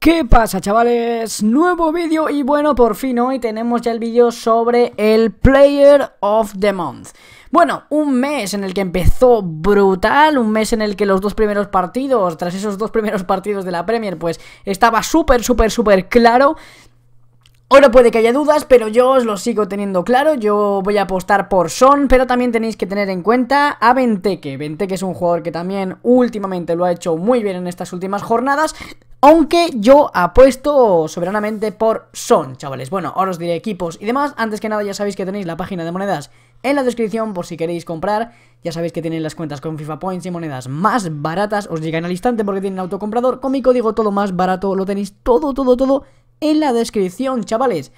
¿Qué pasa chavales? Nuevo vídeo y bueno, por fin hoy tenemos ya el vídeo sobre el Player of the Month. Bueno, un mes en el que empezó brutal, un mes en el que los dos primeros partidos, tras esos dos primeros partidos de la Premier, pues estaba súper, súper, súper claro. Ahora puede que haya dudas, pero yo os lo sigo teniendo claro, yo voy a apostar por Son, pero también tenéis que tener en cuenta a Benteke. Benteke es un jugador que también últimamente lo ha hecho muy bien en estas últimas jornadas aunque yo apuesto soberanamente por Son, chavales. Bueno, ahora os diré equipos y demás. Antes que nada ya sabéis que tenéis la página de monedas en la descripción por si queréis comprar. Ya sabéis que tienen las cuentas con FIFA Points y monedas más baratas. Os llegan al instante porque tienen autocomprador. Con mi código todo más barato lo tenéis todo, todo, todo en la descripción, chavales.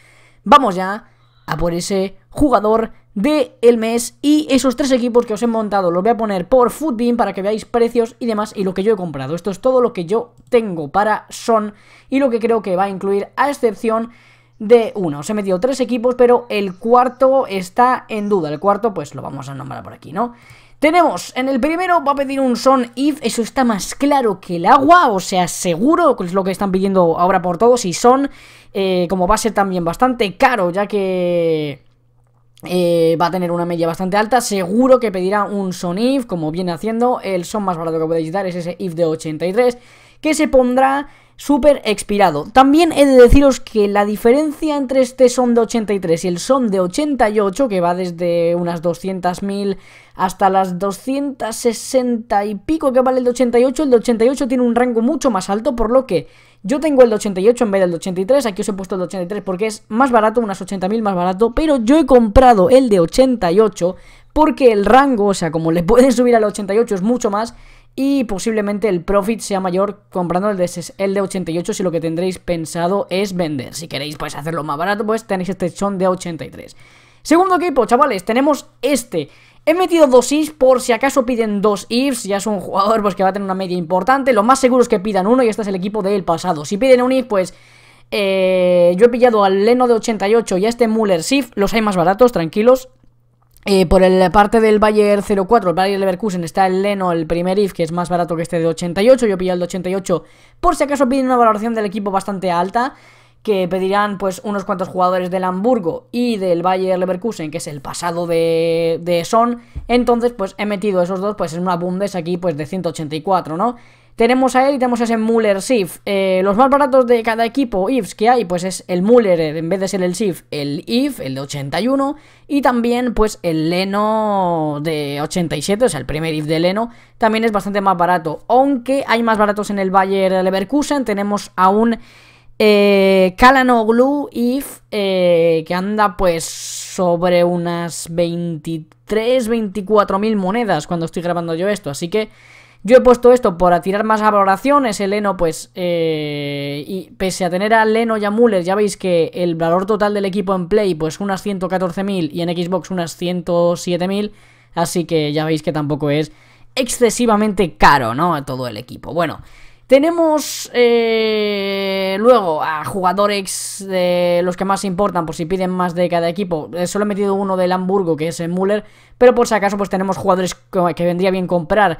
Vamos ya a por ese jugador de el mes y esos tres equipos que os he montado los voy a poner por Foodbeam para que veáis precios y demás y lo que yo he comprado. Esto es todo lo que yo tengo para Son y lo que creo que va a incluir a excepción de uno. Os he metido tres equipos pero el cuarto está en duda. El cuarto pues lo vamos a nombrar por aquí, ¿no? Tenemos, en el primero va a pedir un son if, eso está más claro que el agua, o sea, seguro, que es lo que están pidiendo ahora por todos, y son, eh, como va a ser también bastante caro, ya que eh, va a tener una media bastante alta. Seguro que pedirá un son if, como viene haciendo. El son más barato que podéis dar es ese if de 83, que se pondrá súper expirado. También he de deciros que la diferencia entre este son de 83 y el son de 88, que va desde unas 200.000 hasta las 260 y pico que vale el de 88, el de 88 tiene un rango mucho más alto, por lo que yo tengo el de 88 en vez del de 83, aquí os he puesto el de 83 porque es más barato, unas 80.000 más barato, pero yo he comprado el de 88 porque el rango, o sea, como le pueden subir al 88 es mucho más y posiblemente el profit sea mayor comprando el de, el de 88 si lo que tendréis pensado es vender. Si queréis pues hacerlo más barato, pues tenéis este son de 83. Segundo equipo, chavales, tenemos este. He metido dos ifs por si acaso piden dos ifs, ya es un jugador pues que va a tener una media importante. Lo más seguro es que pidan uno y este es el equipo del pasado. Si piden un if, pues... Eh, yo he pillado al Leno de 88 y a este Müller Sif, los hay más baratos, tranquilos. Eh, por la parte del Bayer 04, el Bayer Leverkusen, está el Leno, el primer IF, que es más barato que este de 88. Yo pillado el de 88 por si acaso piden una valoración del equipo bastante alta que pedirán pues unos cuantos jugadores del Hamburgo y del Bayer Leverkusen, que es el pasado de, de Son. Entonces, pues he metido esos dos pues en una Bundes aquí pues de 184, ¿no? Tenemos a él y tenemos a ese Müller Sif. Eh, los más baratos de cada equipo IFs que hay, pues es el Müller, eh, en vez de ser el Sif, el IF, el de 81. Y también, pues el Leno de 87, o sea, el primer IF de Leno, también es bastante más barato. Aunque hay más baratos en el Bayer Leverkusen, tenemos a un eh, Glue If, eh, que anda pues sobre unas 23, 24 mil monedas cuando estoy grabando yo esto. Así que yo he puesto esto para tirar más valoraciones. Ese Leno pues, eh, y pese a tener a Leno y a Muller, ya veis que el valor total del equipo en Play pues unas mil y en Xbox unas mil, Así que ya veis que tampoco es excesivamente caro, ¿no? A todo el equipo. Bueno. Tenemos eh, luego a jugadores de los que más importan, por si piden más de cada equipo. Eh, solo he metido uno del Hamburgo, que es el Müller, pero por si acaso pues tenemos jugadores que vendría bien comprar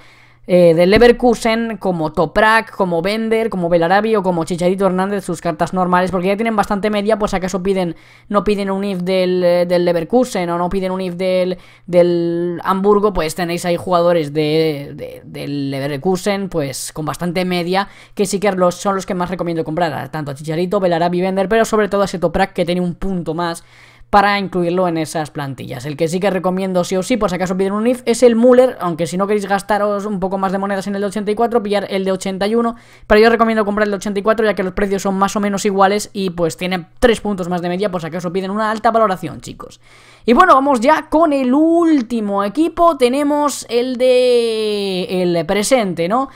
eh, del Leverkusen, como Toprak, como Bender, como Belarabi o como Chicharito Hernández, sus cartas normales, porque ya tienen bastante media, pues acaso piden, no piden un if del, eh, Leverkusen o no piden un if del, del Hamburgo, pues tenéis ahí jugadores de, del Leverkusen, pues con bastante media, que sí que son los que más recomiendo comprar, tanto a Chicharito, Belarabi, Bender, pero sobre todo a ese Toprak que tiene un punto más para incluirlo en esas plantillas. El que sí que recomiendo sí o sí, por si acaso piden un IF, es el Muller, aunque si no queréis gastaros un poco más de monedas en el de 84, pillar el de 81, pero yo recomiendo comprar el de 84 ya que los precios son más o menos iguales y pues tiene 3 puntos más de media, por si acaso piden una alta valoración, chicos. Y bueno, vamos ya con el último equipo, tenemos el de... el presente, ¿no?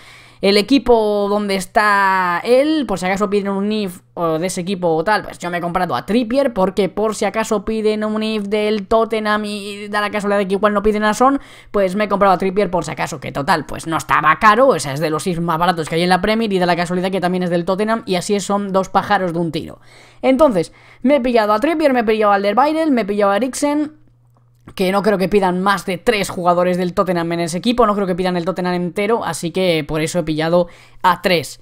el equipo donde está él, por si acaso piden un IF de ese equipo o tal, pues yo me he comprado a Trippier porque por si acaso piden un IF del Tottenham y da la casualidad de que igual no piden a Son, pues me he comprado a Trippier por si acaso, que total, pues no estaba caro, o sea, es de los ifs más baratos que hay en la Premier y da la casualidad que también es del Tottenham y así son dos pájaros de un tiro. Entonces, me he pillado a Trippier, me he pillado a Alderweireld, me he pillado a Eriksen que no creo que pidan más de tres jugadores del Tottenham en ese equipo, no creo que pidan el Tottenham entero, así que por eso he pillado a tres.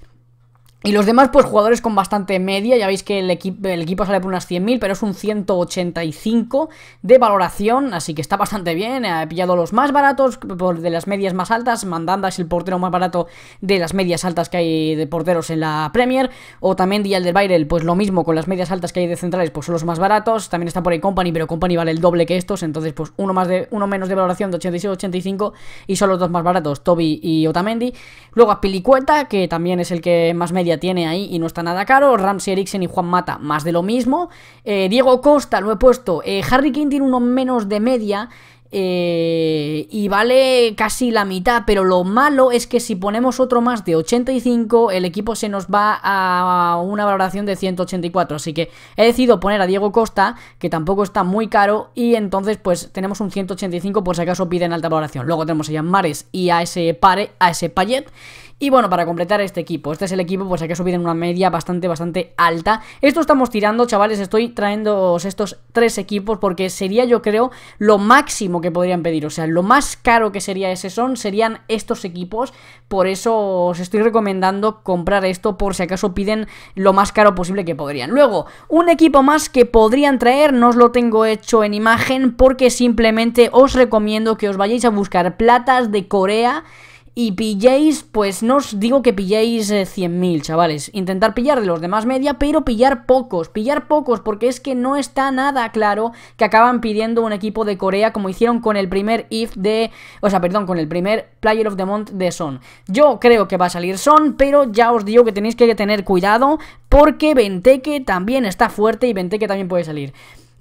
Y los demás, pues jugadores con bastante media. Ya veis que el, equipo, el equipo sale por unas 100.000, pero es un 185 de valoración. Así que está bastante bien. He pillado los más baratos de las medias más altas. Mandanda es el portero más barato de las medias altas que hay de porteros en la Premier. O también Dial del pues lo mismo con las medias altas que hay de centrales, pues son los más baratos. También está por ahí Company, pero Company vale el doble que estos. Entonces, pues uno, más de, uno menos de valoración de 86-85. Y son los dos más baratos, Toby y Otamendi. Luego a Pilicueta, que también es el que más media tiene ahí y no está nada caro. Ramsey Eriksen y Juan Mata, más de lo mismo. Eh, Diego Costa, lo he puesto. Eh, Harry Kane tiene uno menos de media. Eh, y vale casi la mitad, pero lo malo es que si ponemos otro más de 85, el equipo se nos va a una valoración de 184, así que he decidido poner a Diego Costa, que tampoco está muy caro, y entonces pues tenemos un 185 por si acaso piden alta valoración. Luego tenemos a Jan y a ese Pare, a ese Payet, y bueno, para completar este equipo, este es el equipo pues hay que subir una media bastante, bastante alta. Esto estamos tirando, chavales, estoy trayendo estos tres equipos porque sería yo creo lo máximo que podrían pedir. O sea, lo más caro que sería ese son serían estos equipos. Por eso os estoy recomendando comprar esto por si acaso piden lo más caro posible que podrían. Luego, un equipo más que podrían traer, no os lo tengo hecho en imagen porque simplemente os recomiendo que os vayáis a buscar platas de Corea y pilléis, pues no os digo que pilléis eh, cien 100.000, chavales. Intentar pillar de los demás media, pero pillar pocos, pillar pocos, porque es que no está nada claro que acaban pidiendo un equipo de Corea como hicieron con el primer if de, o sea, perdón, con el primer Player of the Month de Son. Yo creo que va a salir Son, pero ya os digo que tenéis que tener cuidado porque Venteque también está fuerte y Venteque también puede salir.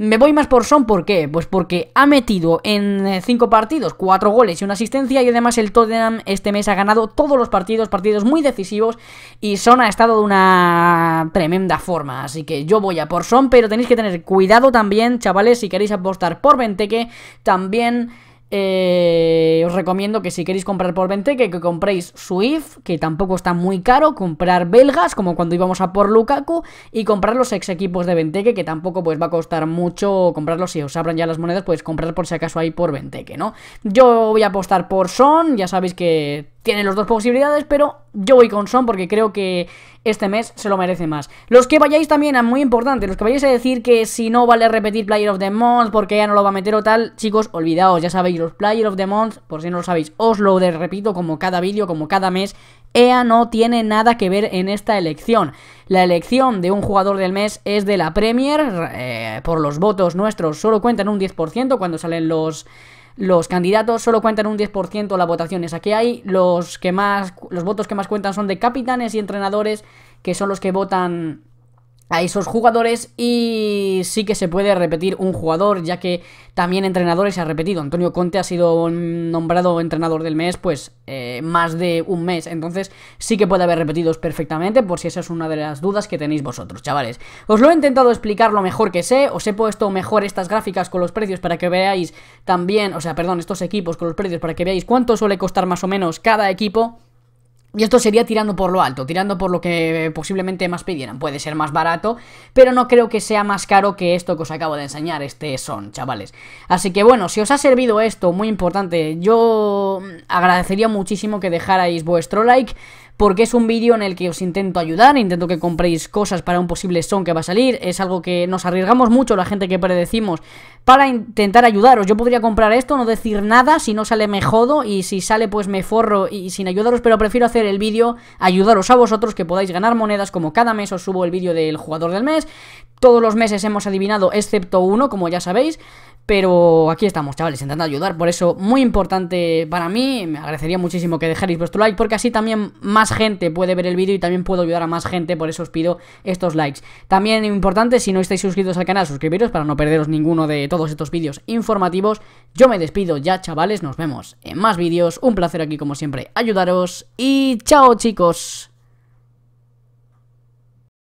Me voy más por Son, ¿por qué? Pues porque ha metido en 5 eh, partidos 4 goles y una asistencia y además el Tottenham este mes ha ganado todos los partidos, partidos muy decisivos y Son ha estado de una tremenda forma. Así que yo voy a por Son, pero tenéis que tener cuidado también, chavales, si queréis apostar por Benteke, también... Eh, os recomiendo que si queréis comprar por Benteke, que compréis Swift, que tampoco está muy caro, comprar belgas, como cuando íbamos a por Lukaku, y comprar los ex equipos de Benteke, que tampoco pues va a costar mucho comprarlos si os abran ya las monedas, pues comprar por si acaso ahí por Benteke, ¿no? Yo voy a apostar por Son, ya sabéis que tiene los dos posibilidades, pero yo voy con Son porque creo que este mes se lo merece más. Los que vayáis también, es ah, muy importante, los que vayáis a decir que si no vale repetir Player of the Month porque ya no lo va a meter o tal, chicos, olvidaos, ya sabéis, los Player of the Month, por si no lo sabéis, os lo repito como cada vídeo, como cada mes, EA no tiene nada que ver en esta elección. La elección de un jugador del mes es de la Premier, eh, por los votos nuestros solo cuentan un 10% cuando salen los... Los candidatos solo cuentan un 10% las votaciones. Aquí hay los que más los votos que más cuentan son de capitanes y entrenadores, que son los que votan a esos jugadores y sí que se puede repetir un jugador ya que también entrenadores se ha repetido. Antonio Conte ha sido nombrado entrenador del mes pues eh, más de un mes, entonces sí que puede haber repetidos perfectamente por si esa es una de las dudas que tenéis vosotros, chavales. Os lo he intentado explicar lo mejor que sé, os he puesto mejor estas gráficas con los precios para que veáis también, o sea, perdón, estos equipos con los precios para que veáis cuánto suele costar más o menos cada equipo. Y esto sería tirando por lo alto, tirando por lo que posiblemente más pidieran. Puede ser más barato, pero no creo que sea más caro que esto que os acabo de enseñar, este son, chavales. Así que bueno, si os ha servido esto, muy importante, yo agradecería muchísimo que dejarais vuestro like, porque es un vídeo en el que os intento ayudar, intento que compréis cosas para un posible son que va a salir, es algo que nos arriesgamos mucho la gente que predecimos para intentar ayudaros. Yo podría comprar esto, no decir nada, si no sale me jodo y si sale pues me forro y sin ayudaros, pero prefiero hacer el vídeo, ayudaros a vosotros que podáis ganar monedas como cada mes os subo el vídeo del jugador del mes. Todos los meses hemos adivinado excepto uno, como ya sabéis. Pero aquí estamos, chavales, intentando ayudar. Por eso, muy importante para mí. Me agradecería muchísimo que dejarais vuestro like. Porque así también más más gente puede ver el vídeo y también puedo ayudar a más gente, por eso os pido estos likes. También importante, si no estáis suscritos al canal, suscribiros para no perderos ninguno de todos estos vídeos informativos. Yo me despido ya, chavales, nos vemos en más vídeos. Un placer aquí como siempre ayudaros y chao chicos.